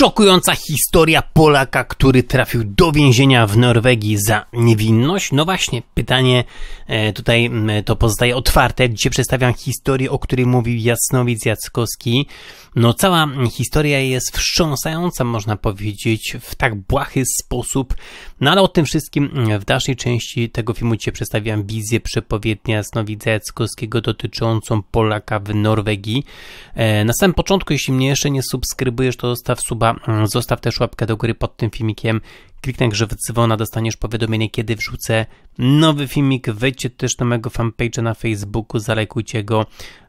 Szokująca historia Polaka, który trafił do więzienia w Norwegii za niewinność. No właśnie, pytanie e, tutaj to pozostaje otwarte. Dzisiaj przedstawiam historię, o której mówił Jasnowic Jackowski. No cała historia jest wstrząsająca, można powiedzieć, w tak błahy sposób. No ale o tym wszystkim w dalszej części tego filmu cię przedstawiam wizję przepowiednia Jasnowidza Jackowskiego dotyczącą Polaka w Norwegii. E, na samym początku, jeśli mnie jeszcze nie subskrybujesz, to zostaw suba Mm, zostaw też łapkę do góry pod tym filmikiem. Kliknij grze w dzwona, dostaniesz powiadomienie, kiedy wrzucę nowy filmik. Wejdźcie też na mojego fanpage'a na Facebooku, zalajkujcie go.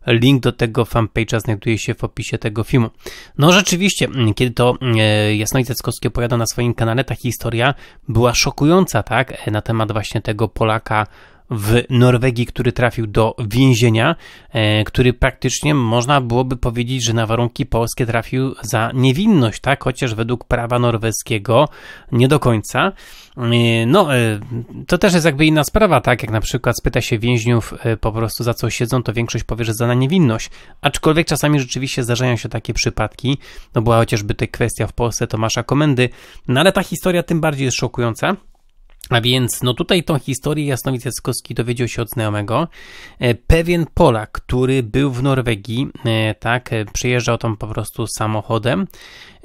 Link do tego fanpage'a znajduje się w opisie tego filmu. No rzeczywiście, mm, kiedy to mm, e, Jasnowice pojada opowiada na swoim kanale, ta historia była szokująca, tak? E, na temat właśnie tego Polaka, w Norwegii, który trafił do więzienia, e, który praktycznie można byłoby powiedzieć, że na warunki polskie trafił za niewinność, tak? Chociaż według prawa norweskiego nie do końca. E, no, e, to też jest jakby inna sprawa, tak? Jak na przykład spyta się więźniów po prostu za co siedzą, to większość powie, że za na niewinność. Aczkolwiek czasami rzeczywiście zdarzają się takie przypadki. No była chociażby ta kwestia w Polsce Tomasza Komendy. No ale ta historia tym bardziej jest szokująca. A więc no tutaj tą historię Jasnowic Jackowski dowiedział się od znajomego. E, pewien Polak, który był w Norwegii, e, tak, e, przyjeżdżał tam po prostu samochodem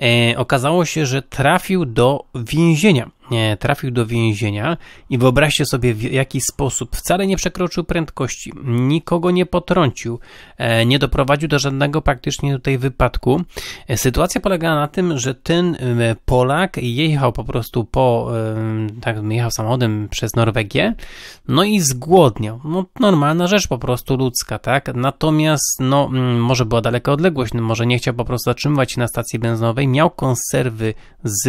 E, okazało się, że trafił do więzienia. E, trafił do więzienia i wyobraźcie sobie w jaki sposób. Wcale nie przekroczył prędkości, nikogo nie potrącił, e, nie doprowadził do żadnego praktycznie tutaj wypadku. Sytuacja polegała na tym, że ten Polak jechał po prostu po, tak, jechał samochodem przez Norwegię, no i zgłodniał. No, normalna rzecz po prostu ludzka, tak? Natomiast, no, mm, może była daleka odległość, no, może nie chciał po prostu zatrzymywać się na stacji benzynowej, miał konserwy z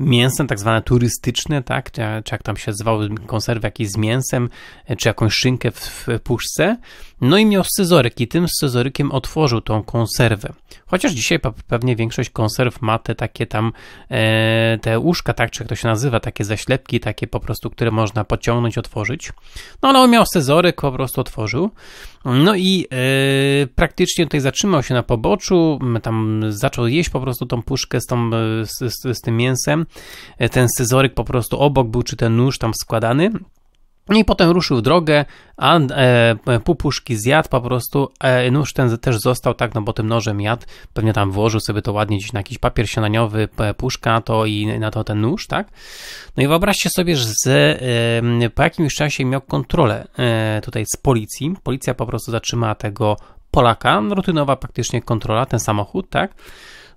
mięsem, tak zwane turystyczne, tak? Czy, czy jak tam się zwały konserwy jakieś z mięsem, e, czy jakąś szynkę w, w puszce. No i miał scyzoryk i tym scyzorykiem otworzył tą konserwę. Chociaż dzisiaj pewnie większość konserw ma te takie tam, e, te uszka, tak? Czy jak to się nazywa, takie zaślepki, takie po prostu, które można pociągnąć, otworzyć. No ale on miał scyzoryk, po prostu otworzył. No i e, praktycznie tutaj zatrzymał się na poboczu, tam zaczął jeść po prostu tą puszkę z, tą, e, z, z, z tym mięsem. E, ten scyzoryk po prostu obok był, czy ten nóż tam składany. I potem ruszył w drogę, a e, pupuszki zjadł po prostu, e, nóż ten też został, tak, no bo tym nożem jadł, pewnie tam włożył sobie to ładnie gdzieś na jakiś papier siananiowy, puszka to i na to ten nóż, tak. No i wyobraźcie sobie, że z, e, po jakimś czasie miał kontrolę e, tutaj z policji, policja po prostu zatrzymała tego Polaka, rutynowa praktycznie kontrola, ten samochód, tak.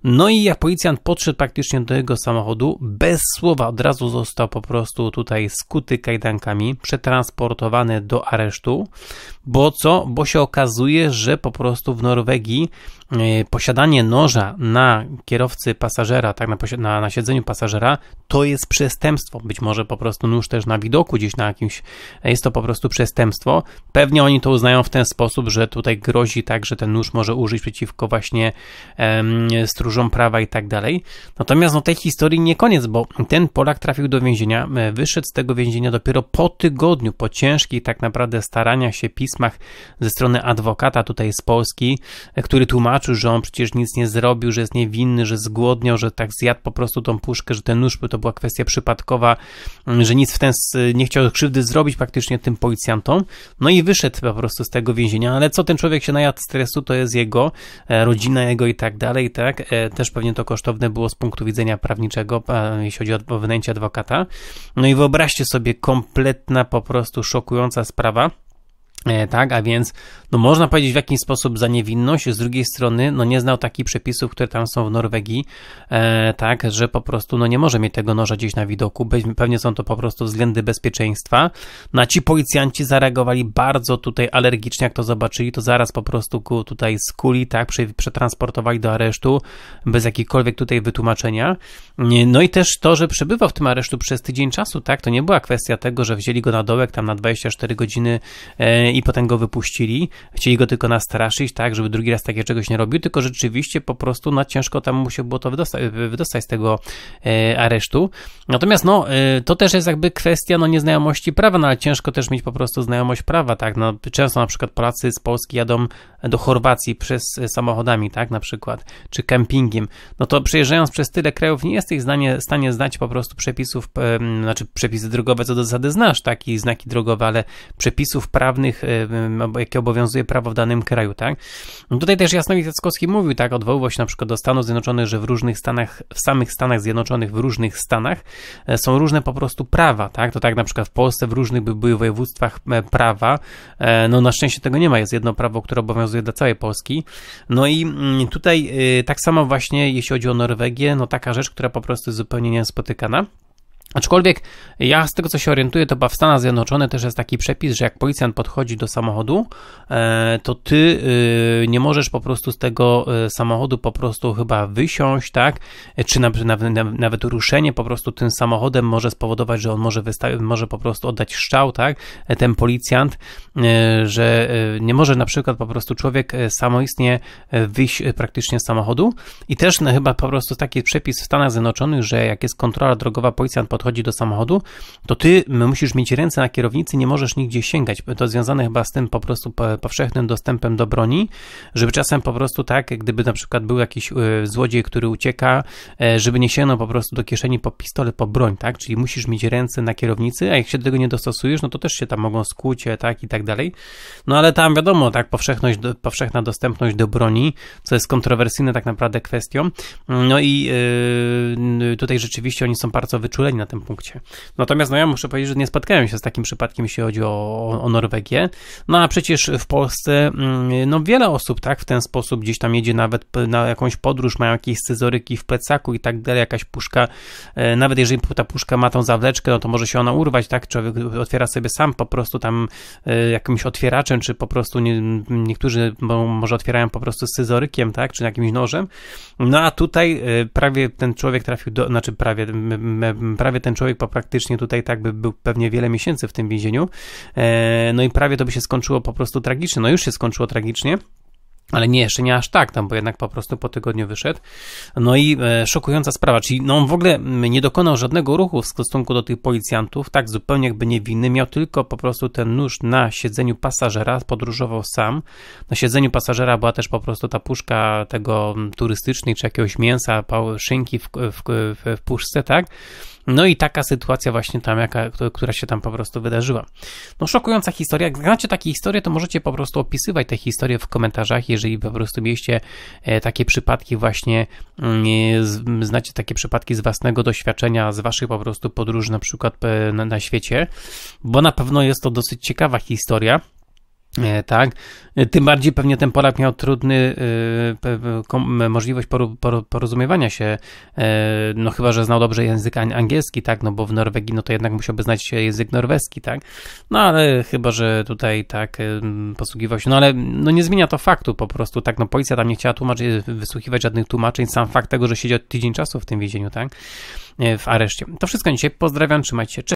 No i jak policjant podszedł praktycznie do jego samochodu, bez słowa od razu został po prostu tutaj skuty kajdankami, przetransportowany do aresztu, bo co? Bo się okazuje, że po prostu w Norwegii e, posiadanie noża na kierowcy pasażera, tak na, na, na siedzeniu pasażera, to jest przestępstwo. Być może po prostu nóż też na widoku gdzieś na jakimś, e, jest to po prostu przestępstwo. Pewnie oni to uznają w ten sposób, że tutaj grozi tak, że ten nóż może użyć przeciwko właśnie um, stróżowi dużą prawa i tak dalej. Natomiast no tej historii nie koniec, bo ten Polak trafił do więzienia, e, wyszedł z tego więzienia dopiero po tygodniu, po ciężkich tak naprawdę staraniach się, pismach ze strony adwokata tutaj z Polski, e, który tłumaczył, że on przecież nic nie zrobił, że jest niewinny, że zgłodniał, że tak zjadł po prostu tą puszkę, że ten nóż to była kwestia przypadkowa, że nic w ten nie chciał krzywdy zrobić praktycznie tym policjantom. No i wyszedł po prostu z tego więzienia, ale co ten człowiek się najadł stresu, to jest jego e, rodzina, jego i tak dalej, tak? też pewnie to kosztowne było z punktu widzenia prawniczego, e, jeśli chodzi o wynajęcie adwokata. No i wyobraźcie sobie kompletna, po prostu szokująca sprawa E, tak, a więc no można powiedzieć w jakiś sposób za niewinność, z drugiej strony no nie znał takich przepisów, które tam są w Norwegii, e, tak, że po prostu no nie może mieć tego noża gdzieś na widoku, pewnie są to po prostu względy bezpieczeństwa. No a ci policjanci zareagowali bardzo tutaj alergicznie, jak to zobaczyli, to zaraz po prostu ku, tutaj skuli, tak, przetransportowali do aresztu bez jakichkolwiek tutaj wytłumaczenia. No i też to, że przebywał w tym aresztu przez tydzień czasu, tak, to nie była kwestia tego, że wzięli go na dołek tam na 24 godziny e, i potem go wypuścili. Chcieli go tylko nastraszyć, tak, żeby drugi raz takie czegoś nie robił, tylko rzeczywiście po prostu no ciężko tam mu się było to wydostać, wydostać z tego e, aresztu. Natomiast no, e, to też jest jakby kwestia no nieznajomości prawa, no ale ciężko też mieć po prostu znajomość prawa, tak, no często na przykład Polacy z Polski jadą do Chorwacji przez e, samochodami, tak, na przykład, czy kempingiem, no to przejeżdżając przez tyle krajów nie jesteś w stanie znać po prostu przepisów, e, znaczy przepisy drogowe co do zasady znasz, tak, i znaki drogowe, ale przepisów prawnych jakie obowiązuje prawo w danym kraju, tak? No tutaj też Jasnowid Jackowski mówił, tak, odwoływał się na przykład do Stanów Zjednoczonych, że w różnych Stanach, w samych Stanach Zjednoczonych, w różnych Stanach e, są różne po prostu prawa, tak? To tak na przykład w Polsce w różnych by były województwach e, prawa, e, no na szczęście tego nie ma, jest jedno prawo, które obowiązuje dla całej Polski. No i mm, tutaj tak samo właśnie, jeśli chodzi o Norwegię, no taka rzecz, która po prostu jest zupełnie niespotykana. Aczkolwiek ja z tego co się orientuję, to chyba w Stanach Zjednoczonych też jest taki przepis, że jak policjant podchodzi do samochodu, e, to ty e, nie możesz po prostu z tego e, samochodu po prostu chyba wysiąść, tak? Czy nawet ruszenie po prostu tym samochodem może spowodować, że on może, może po prostu oddać szczał, tak? Ten policjant, że nie może na przykład po prostu człowiek samoistnie wyjść praktycznie z samochodu. I też no, chyba po prostu taki przepis w Stanach Zjednoczonych, że jak jest kontrola drogowa, policjant podchodzi podchodzi do samochodu, to ty musisz mieć ręce na kierownicy, nie możesz nigdzie sięgać. To związane chyba z tym po prostu powszechnym dostępem do broni, żeby czasem po prostu tak, gdyby na przykład był jakiś e, złodziej, który ucieka, e, żeby nie sięgnął po prostu do kieszeni po pistolet, po broń, tak? Czyli musisz mieć ręce na kierownicy, a jak się do tego nie dostosujesz, no to też się tam mogą skuć, e, tak i tak dalej. No ale tam wiadomo, tak, powszechność, powszechna dostępność do broni, co jest kontrowersyjne tak naprawdę kwestią. No i yy, tutaj rzeczywiście oni są bardzo wyczuleni na te tym punkcie. Natomiast no ja muszę powiedzieć, że nie spotkałem się z takim przypadkiem, jeśli chodzi o, o Norwegię. No a przecież w Polsce mm, no wiele osób tak w ten sposób gdzieś tam jedzie nawet na jakąś podróż, mają jakieś scyzoryki w plecaku i tak dalej, jakaś puszka, e, nawet jeżeli ta puszka ma tą zawleczkę, no to może się ona urwać, tak? Człowiek otwiera sobie sam po prostu tam e, jakimś otwieraczem, czy po prostu nie, niektórzy może otwierają po prostu scyzorykiem, tak? Czy jakimś nożem. No a tutaj e, prawie ten człowiek trafił do, znaczy prawie, prawie ten człowiek po praktycznie tutaj tak by był pewnie wiele miesięcy w tym więzieniu. E, no i prawie to by się skończyło po prostu tragicznie. No już się skończyło tragicznie. Ale nie, jeszcze nie aż tak, tam, bo jednak po prostu po tygodniu wyszedł. No i e, szokująca sprawa, czyli no on w ogóle mm, nie dokonał żadnego ruchu w stosunku do tych policjantów, tak zupełnie jakby niewinny, miał tylko po prostu ten nóż na siedzeniu pasażera, podróżował sam. Na siedzeniu pasażera była też po prostu ta puszka tego mm, turystycznej, czy jakiegoś mięsa, szynki w, w, w, w puszce, tak? No i taka sytuacja właśnie tam, jaka, która się tam po prostu wydarzyła. No szokująca historia. Jak znacie takie historie, to możecie po prostu opisywać te historie w komentarzach, jeżeli po prostu mieliście e, takie przypadki właśnie, mm, znacie takie przypadki z własnego doświadczenia, z waszych po prostu podróży na przykład e, na, na świecie, bo na pewno jest to dosyć ciekawa historia. E, tak, e, tym bardziej pewnie ten Polak miał trudny e, możliwość porozumiewania się, no chyba, że znał dobrze język angielski, tak, no bo w Norwegii no to jednak musiałby znać język norweski, tak, no ale chyba, że tutaj tak posługiwał się, no ale no nie zmienia to faktu po prostu, tak, no policja tam nie chciała tłumaczyć, wysłuchiwać żadnych tłumaczeń, sam fakt tego, że siedział tydzień czasu w tym więzieniu, tak, w areszcie. To wszystko dzisiaj, pozdrawiam, trzymajcie się, Cześć.